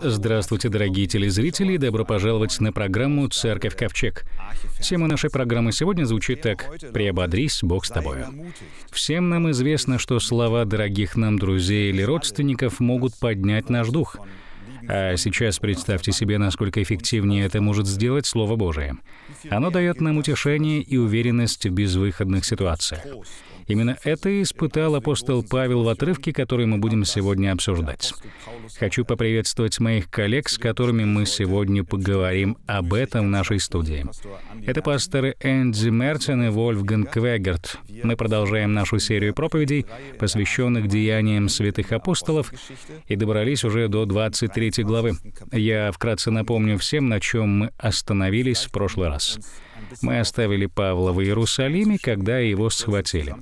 Здравствуйте, дорогие телезрители, и добро пожаловать на программу «Церковь Ковчег». Тема нашей программы сегодня звучит так «Приободрись, Бог с тобою». Всем нам известно, что слова дорогих нам друзей или родственников могут поднять наш дух. А сейчас представьте себе, насколько эффективнее это может сделать Слово Божие. Оно дает нам утешение и уверенность в безвыходных ситуациях. Именно это и испытал апостол Павел в отрывке, который мы будем сегодня обсуждать. Хочу поприветствовать моих коллег, с которыми мы сегодня поговорим об этом в нашей студии. Это пасторы Энди Мертин и Вольфганг Квегерт. Мы продолжаем нашу серию проповедей, посвященных деяниям святых апостолов, и добрались уже до 23 главы. Я вкратце напомню всем, на чем мы остановились в прошлый раз. Мы оставили Павла в Иерусалиме, когда его схватили.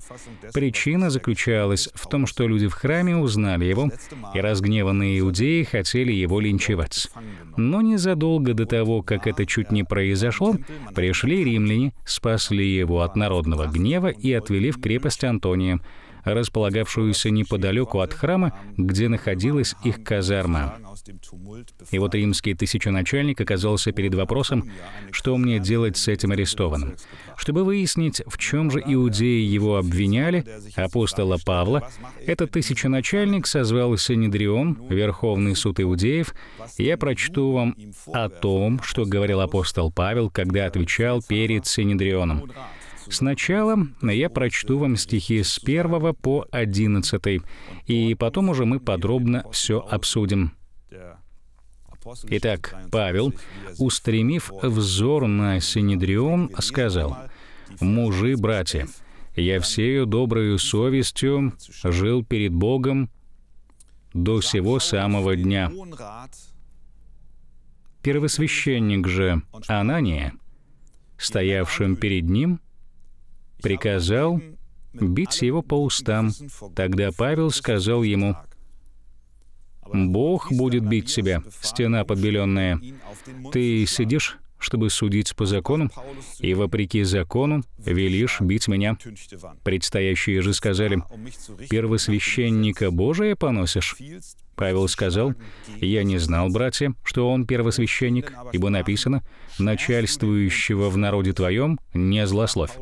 Причина заключалась в том, что люди в храме узнали его, и разгневанные иудеи хотели его линчевать. Но незадолго до того, как это чуть не произошло, пришли римляне, спасли его от народного гнева и отвели в крепость Антония, располагавшуюся неподалеку от храма, где находилась их казарма. И вот римский тысяченачальник оказался перед вопросом, что мне делать с этим арестованным. Чтобы выяснить, в чем же иудеи его обвиняли, апостола Павла, этот тысяченачальник созвал Синедрион, Верховный суд иудеев, и я прочту вам о том, что говорил апостол Павел, когда отвечал перед Синедрионом. Сначала я прочту вам стихи с 1 по 11, и потом уже мы подробно все обсудим. Итак, Павел, устремив взор на Синедрион, сказал, «Мужи, братья, я всею доброю совестью жил перед Богом до сего самого дня». Первосвященник же Анания, стоявшим перед ним, приказал бить его по устам. Тогда Павел сказал ему, «Бог будет бить тебя, стена подбеленная. Ты сидишь, чтобы судить по закону, и вопреки закону велишь бить меня». Предстоящие же сказали, «Первосвященника Божия поносишь?» Павел сказал, «Я не знал, братья, что он первосвященник, ибо написано, начальствующего в народе твоем не злословь».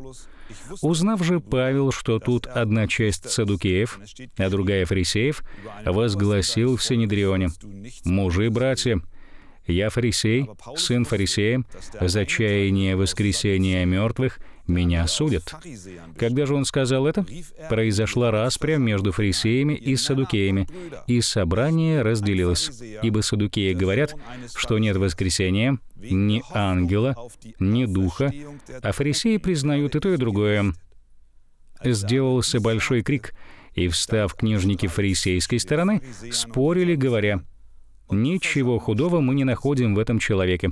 Узнав же Павел, что тут одна часть садукеев, а другая фарисеев, возгласил в Синедрионе, «Мужи, братья, я фарисей, сын фарисея, за чаяние воскресения мертвых меня судят. Когда же он сказал это, произошла распря между фарисеями и садукеями, и собрание разделилось, ибо садукеи говорят, что нет воскресения, ни ангела, ни духа, а фарисеи признают и то, и другое. Сделался большой крик, и, встав книжники фарисейской стороны, спорили, говоря, Ничего худого мы не находим в этом человеке.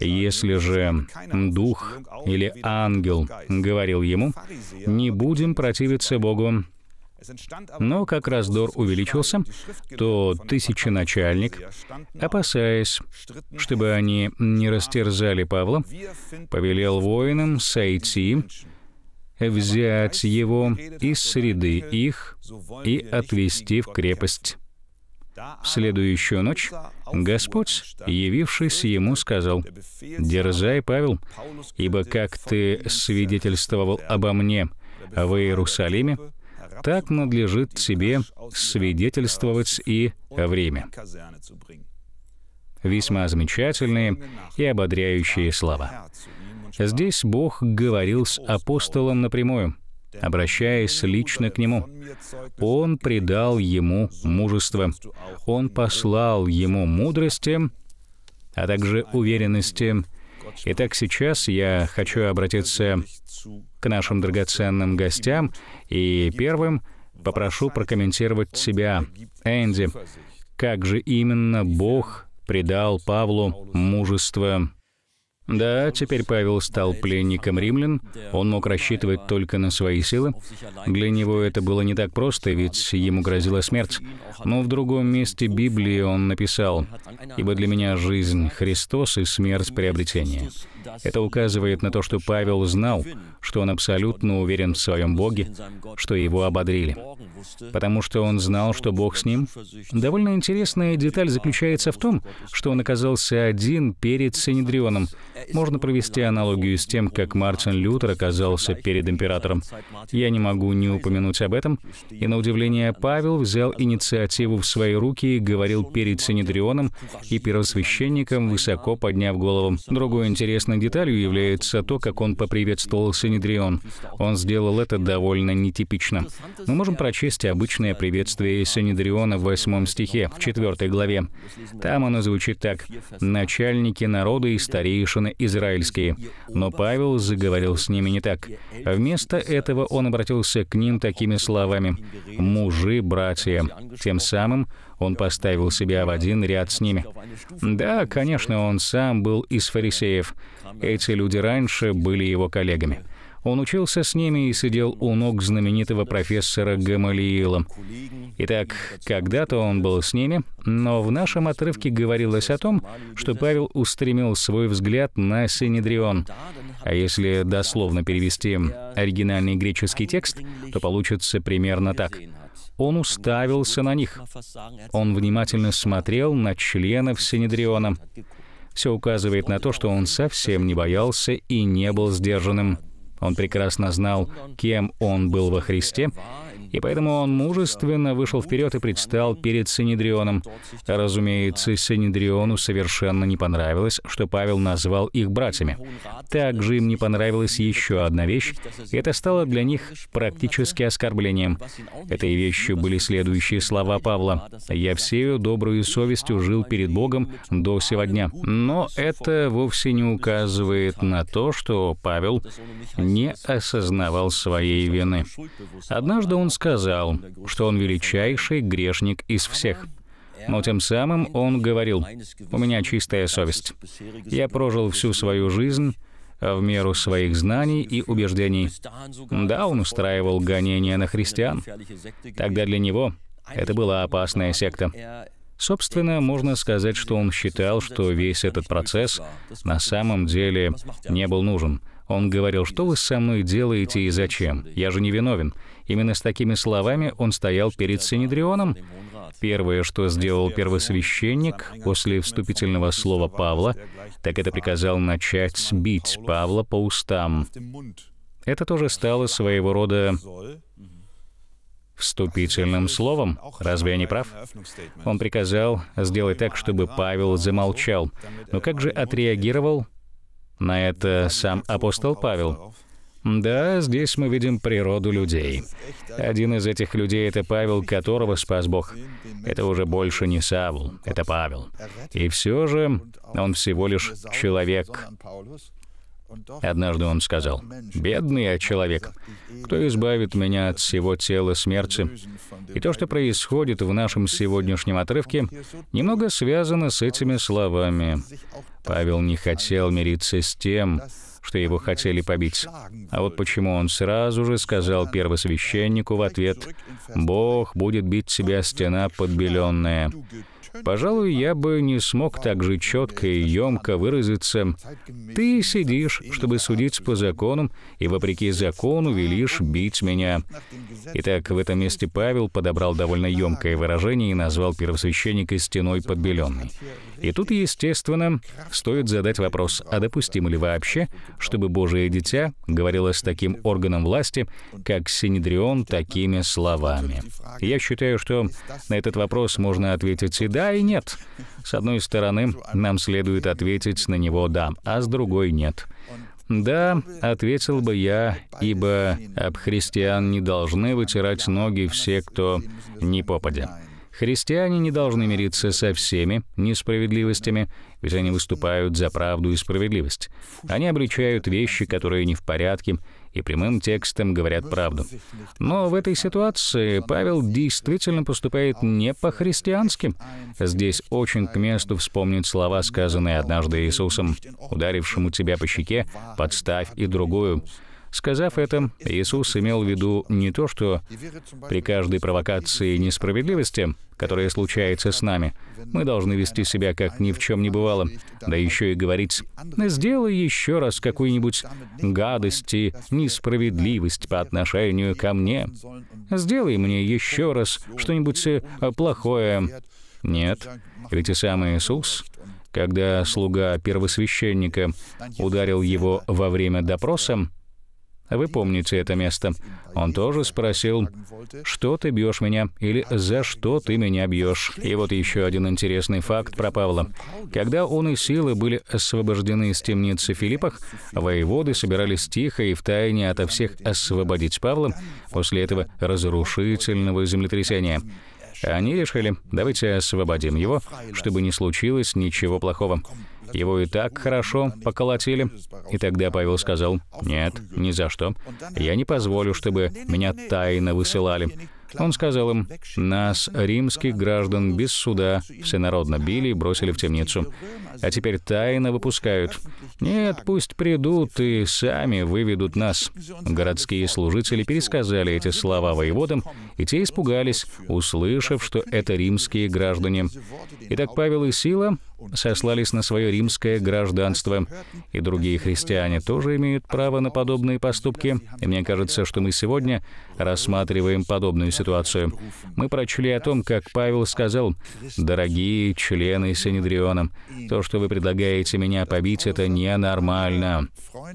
Если же дух или ангел говорил ему, «Не будем противиться Богу», но как раздор увеличился, то тысяченачальник, опасаясь, чтобы они не растерзали Павла, повелел воинам сойти, взять его из среды их и отвести в крепость. В следующую ночь Господь, явившись ему, сказал, «Дерзай, Павел, ибо как ты свидетельствовал обо мне в Иерусалиме, так надлежит тебе свидетельствовать и время». Весьма замечательные и ободряющие слова. Здесь Бог говорил с апостолом напрямую — обращаясь лично к нему. Он придал ему мужество. Он послал ему мудрости, а также уверенности. Итак, сейчас я хочу обратиться к нашим драгоценным гостям и первым попрошу прокомментировать себя. Энди, как же именно Бог придал Павлу мужество? Да, теперь Павел стал пленником римлян, он мог рассчитывать только на свои силы. Для него это было не так просто, ведь ему грозила смерть. Но в другом месте Библии он написал, «Ибо для меня жизнь — Христос и смерть — приобретение». Это указывает на то, что Павел знал, что он абсолютно уверен в своем Боге, что его ободрили. Потому что он знал, что Бог с ним. Довольно интересная деталь заключается в том, что он оказался один перед Синедрионом, можно провести аналогию с тем, как Мартин Лютер оказался перед императором. Я не могу не упомянуть об этом. И на удивление Павел взял инициативу в свои руки и говорил перед Синедрионом и первосвященником, высоко подняв голову. Другой интересной деталью является то, как он поприветствовал Синедрион. Он сделал это довольно нетипично. Мы можем прочесть обычное приветствие Синедриона в 8 стихе, в 4 главе. Там оно звучит так. «Начальники народа и старейшины израильские. Но Павел заговорил с ними не так. Вместо этого он обратился к ним такими словами «Мужи, братья». Тем самым он поставил себя в один ряд с ними. Да, конечно, он сам был из фарисеев. Эти люди раньше были его коллегами. Он учился с ними и сидел у ног знаменитого профессора Гамалиила. Итак, когда-то он был с ними, но в нашем отрывке говорилось о том, что Павел устремил свой взгляд на Синедрион. А если дословно перевести оригинальный греческий текст, то получится примерно так — он уставился на них. Он внимательно смотрел на членов Синедриона. Все указывает на то, что он совсем не боялся и не был сдержанным. Он прекрасно знал, кем он был во Христе и поэтому он мужественно вышел вперед и предстал перед Синедрионом. Разумеется, Синедриону совершенно не понравилось, что Павел назвал их братьями. Также им не понравилась еще одна вещь. Это стало для них практически оскорблением. Этой вещью были следующие слова Павла. «Я всею добрую совестью жил перед Богом до сего дня». Но это вовсе не указывает на то, что Павел не осознавал своей вины. Однажды он сказал, сказал, что он величайший грешник из всех. Но тем самым он говорил, «У меня чистая совесть. Я прожил всю свою жизнь в меру своих знаний и убеждений». Да, он устраивал гонения на христиан. Тогда для него это была опасная секта. Собственно, можно сказать, что он считал, что весь этот процесс на самом деле не был нужен. Он говорил, что вы со мной делаете и зачем? Я же не виновен. Именно с такими словами он стоял перед Синедрионом. Первое, что сделал первосвященник после вступительного слова Павла, так это приказал начать бить Павла по устам. Это тоже стало своего рода вступительным словом. Разве я не прав? Он приказал сделать так, чтобы Павел замолчал. Но как же отреагировал на это сам апостол Павел? Да, здесь мы видим природу людей. Один из этих людей — это Павел, которого спас Бог. Это уже больше не Савл, это Павел. И все же он всего лишь человек. Однажды он сказал, «Бедный я человек, кто избавит меня от всего тела смерти?» И то, что происходит в нашем сегодняшнем отрывке, немного связано с этими словами. Павел не хотел мириться с тем, что его хотели побить. А вот почему он сразу же сказал первосвященнику в ответ «Бог будет бить тебя стена подбеленная». Пожалуй, я бы не смог так же четко и емко выразиться. Ты сидишь, чтобы судить по закону, и вопреки закону велишь бить меня. Итак, в этом месте Павел подобрал довольно емкое выражение и назвал первосвященника стеной подбеленной. И тут, естественно, стоит задать вопрос, а допустимо ли вообще, чтобы Божие дитя говорило с таким органом власти, как Синедрион, такими словами? Я считаю, что на этот вопрос можно ответить и да, да и нет. С одной стороны, нам следует ответить на него «да», а с другой «нет». «Да», — ответил бы я, ибо об христиан не должны вытирать ноги все, кто не попадет. Христиане не должны мириться со всеми несправедливостями, ведь они выступают за правду и справедливость. Они обличают вещи, которые не в порядке, и прямым текстом говорят правду. Но в этой ситуации Павел действительно поступает не по-христиански. Здесь очень к месту вспомнить слова, сказанные однажды Иисусом, «Ударившему тебя по щеке, подставь и другую». Сказав это, Иисус имел в виду не то, что при каждой провокации несправедливости, которая случается с нами, мы должны вести себя как ни в чем не бывало, да еще и говорить «сделай еще раз какую-нибудь гадость и несправедливость по отношению ко мне, сделай мне еще раз что-нибудь э, плохое». Нет, ведь и сам Иисус когда слуга первосвященника ударил его во время допроса, а вы помните это место. Он тоже спросил, что ты бьешь меня или за что ты меня бьешь. И вот еще один интересный факт про Павла. Когда он и Силы были освобождены из темницы Филиппах, воеводы собирались тихо и втайне ото всех освободить Павла после этого разрушительного землетрясения. Они решили, давайте освободим его, чтобы не случилось ничего плохого. Его и так хорошо поколотили. И тогда Павел сказал, «Нет, ни за что. Я не позволю, чтобы меня тайно высылали». Он сказал им, «Нас, римских граждан, без суда всенародно били и бросили в темницу а теперь тайно выпускают. Нет, пусть придут и сами выведут нас. Городские служители пересказали эти слова воеводам, и те испугались, услышав, что это римские граждане. Итак, Павел и Сила сослались на свое римское гражданство, и другие христиане тоже имеют право на подобные поступки, и мне кажется, что мы сегодня рассматриваем подобную ситуацию. Мы прочли о том, как Павел сказал, «Дорогие члены Синедриона, то, что вы предлагаете меня побить, это ненормально.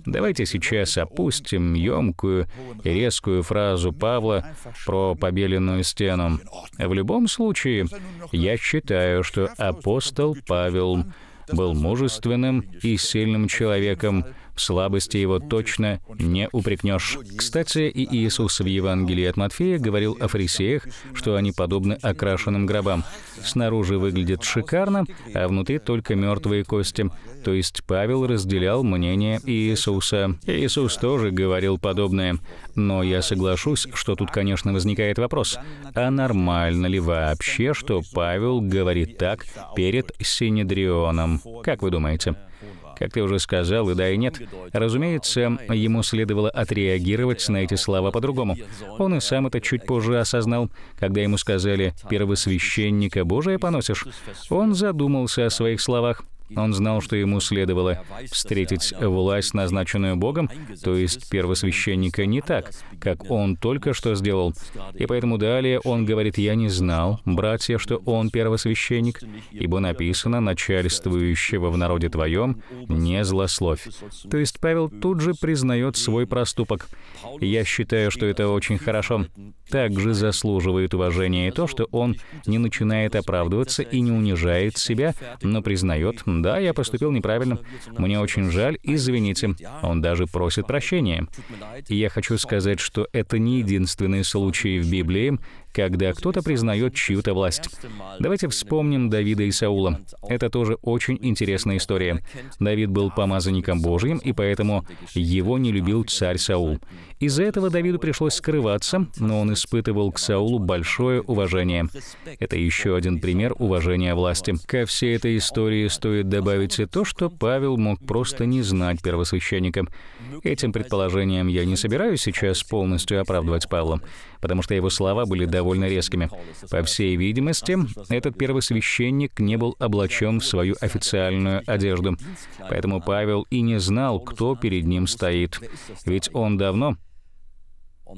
Давайте сейчас опустим емкую и резкую фразу Павла про побеленную стену. В любом случае, я считаю, что апостол Павел был мужественным и сильным человеком, слабости его точно не упрекнешь. Кстати, и Иисус в Евангелии от Матфея говорил о фарисеях, что они подобны окрашенным гробам. Снаружи выглядит шикарно, а внутри только мертвые кости. То есть Павел разделял мнение Иисуса. Иисус тоже говорил подобное. Но я соглашусь, что тут, конечно, возникает вопрос, а нормально ли вообще, что Павел говорит так перед Синедрионом? Как вы думаете? Как ты уже сказал, и да, и нет. Разумеется, ему следовало отреагировать на эти слова по-другому. Он и сам это чуть позже осознал, когда ему сказали «первосвященника Божия поносишь». Он задумался о своих словах. Он знал, что ему следовало встретить власть, назначенную Богом, то есть первосвященника, не так, как он только что сделал. И поэтому далее он говорит, «Я не знал, братья, что он первосвященник, ибо написано, начальствующего в народе твоем не злословь». То есть Павел тут же признает свой проступок. «Я считаю, что это очень хорошо. Также заслуживает уважения и то, что он не начинает оправдываться и не унижает себя, но признает, да, я поступил неправильно. Мне очень жаль, извините. Он даже просит прощения. И я хочу сказать, что это не единственный случай в Библии, когда кто-то признает чью-то власть. Давайте вспомним Давида и Саула. Это тоже очень интересная история. Давид был помазанником Божьим, и поэтому его не любил царь Саул. Из-за этого Давиду пришлось скрываться, но он испытывал к Саулу большое уважение. Это еще один пример уважения власти. Ко всей этой истории стоит добавить и то, что Павел мог просто не знать первосвященника. Этим предположением я не собираюсь сейчас полностью оправдывать Павла, потому что его слова были довольно резкими. По всей видимости, этот первосвященник не был облачен в свою официальную одежду, поэтому Павел и не знал, кто перед ним стоит, ведь он давно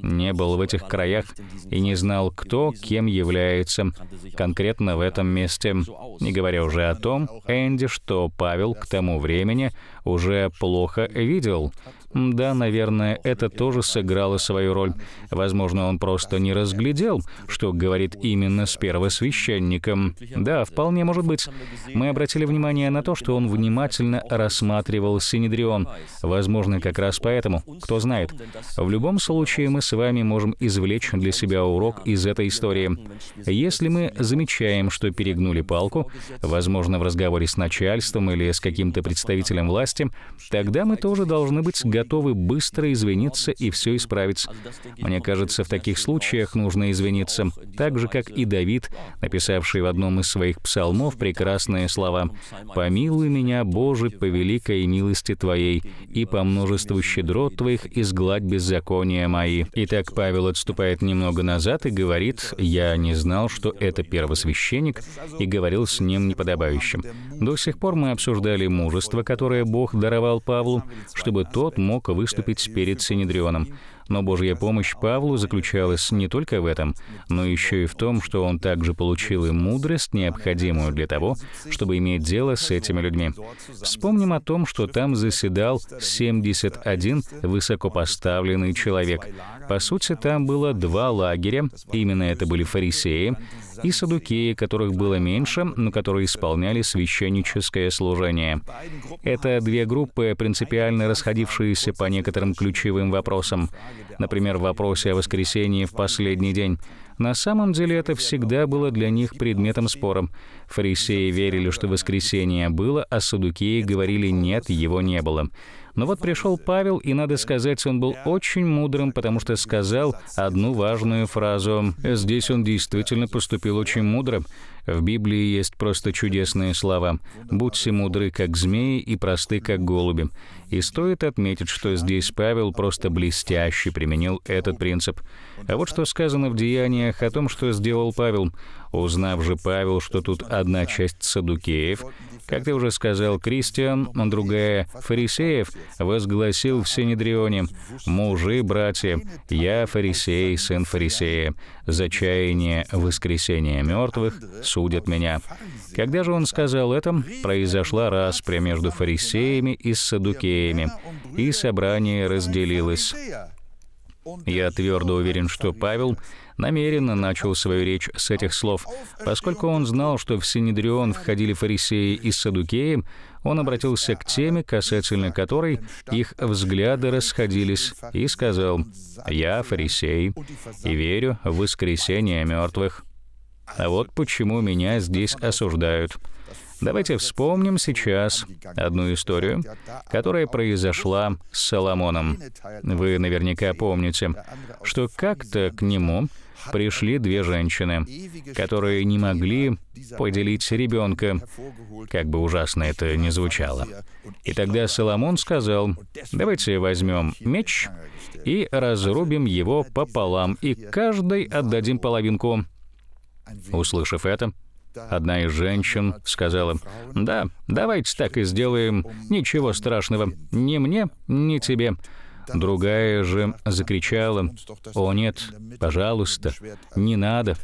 не был в этих краях и не знал, кто кем является конкретно в этом месте, не говоря уже о том, Энди, что Павел к тому времени уже плохо видел, да, наверное, это тоже сыграло свою роль. Возможно, он просто не разглядел, что говорит именно с первосвященником. Да, вполне может быть. Мы обратили внимание на то, что он внимательно рассматривал Синедрион. Возможно, как раз поэтому. Кто знает. В любом случае, мы с вами можем извлечь для себя урок из этой истории. Если мы замечаем, что перегнули палку, возможно, в разговоре с начальством или с каким-то представителем власти, тогда мы тоже должны быть готовы готовы быстро извиниться и все исправить. Мне кажется, в таких случаях нужно извиниться, так же, как и Давид, написавший в одном из своих псалмов прекрасные слова «Помилуй меня, Боже, по великой милости Твоей, и по множеству щедрот Твоих изгладь беззакония мои». Итак, Павел отступает немного назад и говорит «Я не знал, что это первосвященник, и говорил с ним неподобающим». До сих пор мы обсуждали мужество, которое Бог даровал Павлу, чтобы тот мог мог выступить перед Синедрионом. Но Божья помощь Павлу заключалась не только в этом, но еще и в том, что он также получил и мудрость, необходимую для того, чтобы иметь дело с этими людьми. Вспомним о том, что там заседал 71 высокопоставленный человек. По сути, там было два лагеря, именно это были фарисеи, и садукеи, которых было меньше, но которые исполняли священническое служение. Это две группы, принципиально расходившиеся по некоторым ключевым вопросам. Например, в вопросе о воскресении в последний день. На самом деле это всегда было для них предметом спора. Фарисеи верили, что воскресение было, а садукеи говорили «нет, его не было». Но вот пришел Павел, и, надо сказать, он был очень мудрым, потому что сказал одну важную фразу. Здесь он действительно поступил очень мудро. В Библии есть просто чудесные слова «Будьте мудры, как змеи, и просты, как голуби». И стоит отметить, что здесь Павел просто блестяще применил этот принцип. А вот что сказано в деяниях о том, что сделал Павел. Узнав же, Павел, что тут одна часть садукеев, как ты уже сказал, Кристиан, другая — фарисеев, возгласил в Синедрионе, «Мужи, братья, я фарисей, сын фарисея, за чаяние воскресения мертвых судят меня». Когда же он сказал это, произошла распря между фарисеями и садукеями, и собрание разделилось. Я твердо уверен, что Павел намеренно начал свою речь с этих слов. Поскольку он знал, что в Синедрион входили фарисеи и садукеи, он обратился к теме, касательно которой их взгляды расходились, и сказал, «Я фарисей и верю в воскресение мертвых». А вот почему меня здесь осуждают. Давайте вспомним сейчас одну историю, которая произошла с Соломоном. Вы наверняка помните, что как-то к нему пришли две женщины, которые не могли поделить ребенка, как бы ужасно это ни звучало. И тогда Соломон сказал, давайте возьмем меч и разрубим его пополам, и каждой отдадим половинку. Услышав это, Одна из женщин сказала, «Да, давайте так и сделаем, ничего страшного, ни мне, ни тебе, Другая же закричала, «О нет, пожалуйста, не надо,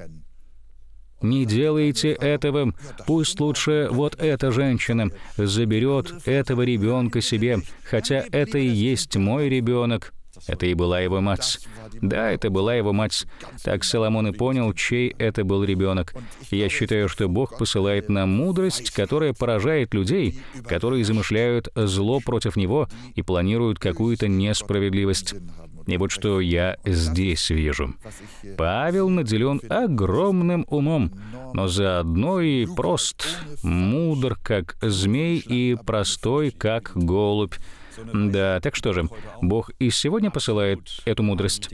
не делайте этого. Пусть лучше вот эта женщина заберет этого ребенка себе, хотя это и есть мой ребенок. Это и была его мать. Да, это была его мать. Так Соломон и понял, чей это был ребенок. Я считаю, что Бог посылает нам мудрость, которая поражает людей, которые замышляют зло против него и планируют какую-то несправедливость. И вот что я здесь вижу. Павел наделен огромным умом, но заодно и прост, мудр, как змей, и простой, как голубь. Да, так что же, Бог и сегодня посылает эту мудрость.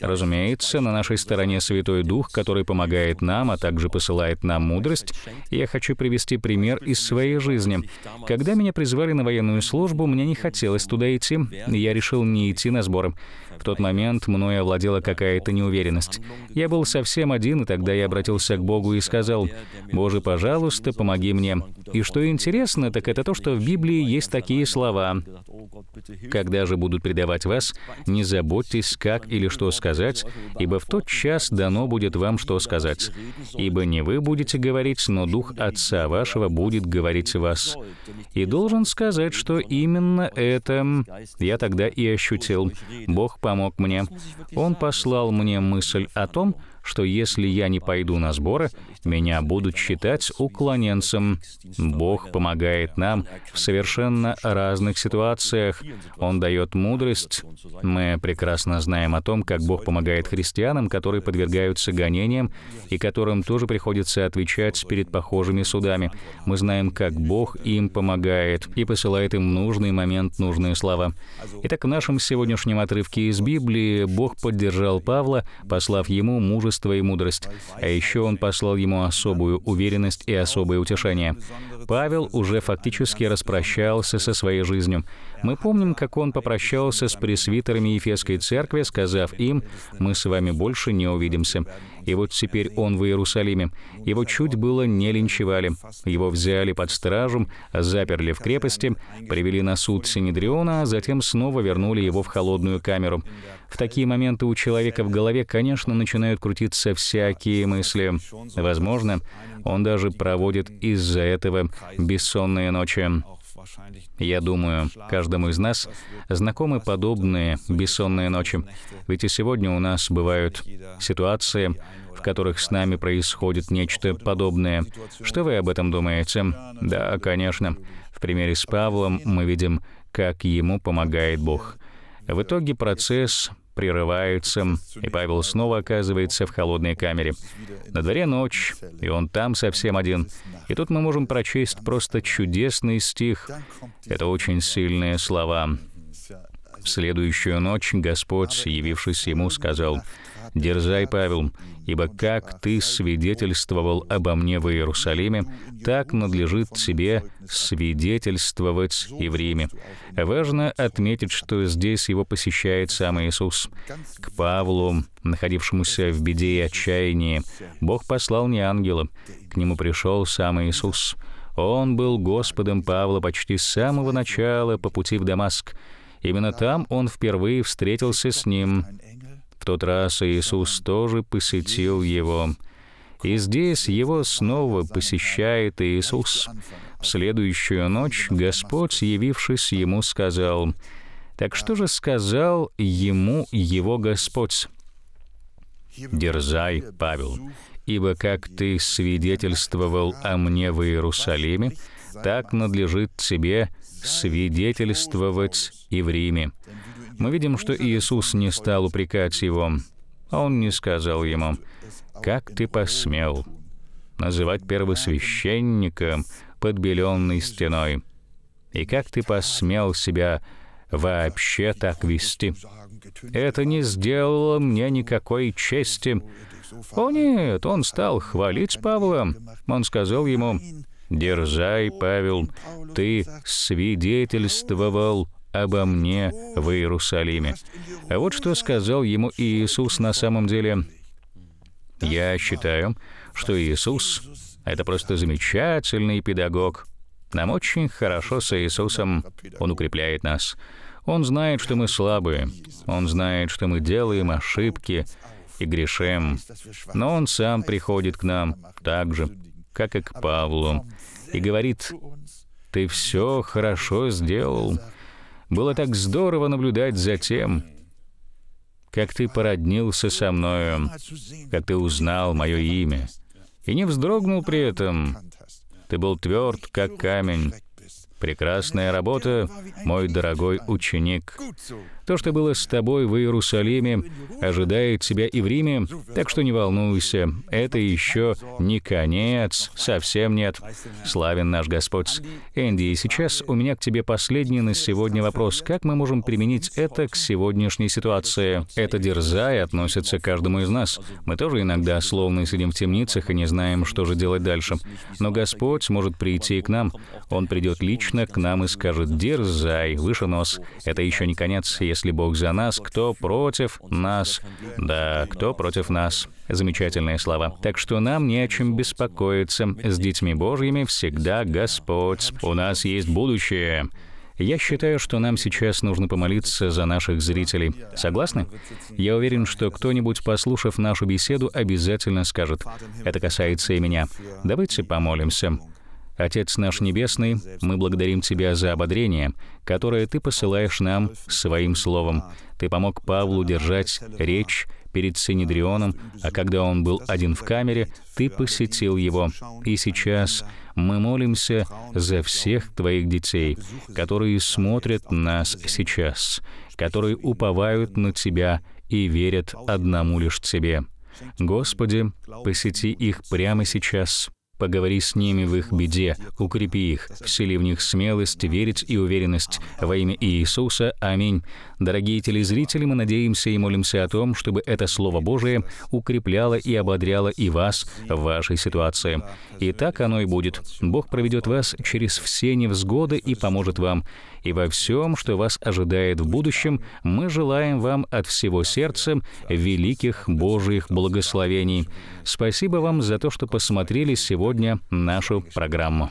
Разумеется, на нашей стороне Святой Дух, который помогает нам, а также посылает нам мудрость. Я хочу привести пример из своей жизни. Когда меня призвали на военную службу, мне не хотелось туда идти. Я решил не идти на сборы. В тот момент мной овладела какая-то неуверенность. Я был совсем один, и тогда я обратился к Богу и сказал, «Боже, пожалуйста, помоги мне». И что интересно, так это то, что в Библии есть такие слова когда же будут предавать вас, не заботьтесь, как или что сказать, ибо в тот час дано будет вам что сказать. Ибо не вы будете говорить, но Дух Отца вашего будет говорить вас. И должен сказать, что именно это я тогда и ощутил. Бог помог мне. Он послал мне мысль о том, что если я не пойду на сборы, меня будут считать уклоненцем. Бог помогает нам в совершенно разных ситуациях. Он дает мудрость. Мы прекрасно знаем о том, как Бог помогает христианам, которые подвергаются гонениям и которым тоже приходится отвечать перед похожими судами. Мы знаем, как Бог им помогает и посылает им в нужный момент нужные слова. Итак, в нашем сегодняшнем отрывке из Библии Бог поддержал Павла, послав ему мужество мужество и мудрость, а еще Он послал ему особую уверенность и особое утешение. Павел уже фактически распрощался со своей жизнью. Мы помним, как он попрощался с пресвитерами Ефесской церкви, сказав им, «Мы с вами больше не увидимся». И вот теперь он в Иерусалиме. Его чуть было не линчевали. Его взяли под стражу, заперли в крепости, привели на суд Синедриона, а затем снова вернули его в холодную камеру. В такие моменты у человека в голове, конечно, начинают крутиться всякие мысли. Возможно, он даже проводит из-за этого бессонные ночи. Я думаю, каждому из нас знакомы подобные бессонные ночи. Ведь и сегодня у нас бывают ситуации, в которых с нами происходит нечто подобное. Что вы об этом думаете? Да, конечно. В примере с Павлом мы видим, как ему помогает Бог. В итоге процесс прерываются, и Павел снова оказывается в холодной камере. На дворе ночь, и он там совсем один. И тут мы можем прочесть просто чудесный стих. Это очень сильные слова. В следующую ночь Господь, явившись ему, сказал, «Дерзай, Павел, ибо как ты свидетельствовал обо мне в Иерусалиме, так надлежит тебе свидетельствовать и в Риме. Важно отметить, что здесь его посещает сам Иисус. К Павлу, находившемуся в беде и отчаянии, Бог послал не ангела, к нему пришел сам Иисус. Он был Господом Павла почти с самого начала по пути в Дамаск. Именно там он впервые встретился с ним, в тот раз Иисус тоже посетил его. И здесь его снова посещает Иисус. В следующую ночь Господь, явившись ему, сказал, «Так что же сказал ему его Господь?» «Дерзай, Павел, ибо как ты свидетельствовал о мне в Иерусалиме, так надлежит тебе свидетельствовать и в Риме» мы видим, что Иисус не стал упрекать его. Он не сказал ему, «Как ты посмел называть первосвященником под беленной стеной? И как ты посмел себя вообще так вести? Это не сделало мне никакой чести». О нет, он стал хвалить Павла. Он сказал ему, «Дерзай, Павел, ты свидетельствовал обо мне в Иерусалиме». А вот что сказал ему Иисус на самом деле. Я считаю, что Иисус — это просто замечательный педагог. Нам очень хорошо с Иисусом. Он укрепляет нас. Он знает, что мы слабые. Он знает, что мы делаем ошибки и грешим. Но Он сам приходит к нам так же, как и к Павлу, и говорит, «Ты все хорошо сделал, было так здорово наблюдать за тем, как ты породнился со мною, как ты узнал мое имя, и не вздрогнул при этом. Ты был тверд, как камень. Прекрасная работа, мой дорогой ученик. То, что было с тобой в Иерусалиме, ожидает тебя и в Риме, так что не волнуйся, это еще не конец, совсем нет. Славен наш Господь. Энди, и сейчас у меня к тебе последний на сегодня вопрос. Как мы можем применить это к сегодняшней ситуации? Это дерзая относится к каждому из нас. Мы тоже иногда словно сидим в темницах и не знаем, что же делать дальше. Но Господь может прийти к нам. Он придет лично к нам и скажет «Дерзай, выше нос». Это еще не конец, если Бог за нас, кто против нас? Да, кто против нас? Замечательные слова. Так что нам не о чем беспокоиться. С детьми Божьими всегда Господь. У нас есть будущее. Я считаю, что нам сейчас нужно помолиться за наших зрителей. Согласны? Я уверен, что кто-нибудь, послушав нашу беседу, обязательно скажет. Это касается и меня. Давайте помолимся. Отец наш Небесный, мы благодарим Тебя за ободрение, которое Ты посылаешь нам своим словом. Ты помог Павлу держать речь перед Синедрионом, а когда он был один в камере, Ты посетил его. И сейчас мы молимся за всех Твоих детей, которые смотрят нас сейчас, которые уповают на Тебя и верят одному лишь Тебе. Господи, посети их прямо сейчас Поговори с ними в их беде, укрепи их, всели в них смелость, верить и уверенность. Во имя Иисуса. Аминь. Дорогие телезрители, мы надеемся и молимся о том, чтобы это Слово Божие укрепляло и ободряло и вас в вашей ситуации. И так оно и будет. Бог проведет вас через все невзгоды и поможет вам и во всем, что вас ожидает в будущем, мы желаем вам от всего сердца великих Божьих благословений. Спасибо вам за то, что посмотрели сегодня нашу программу.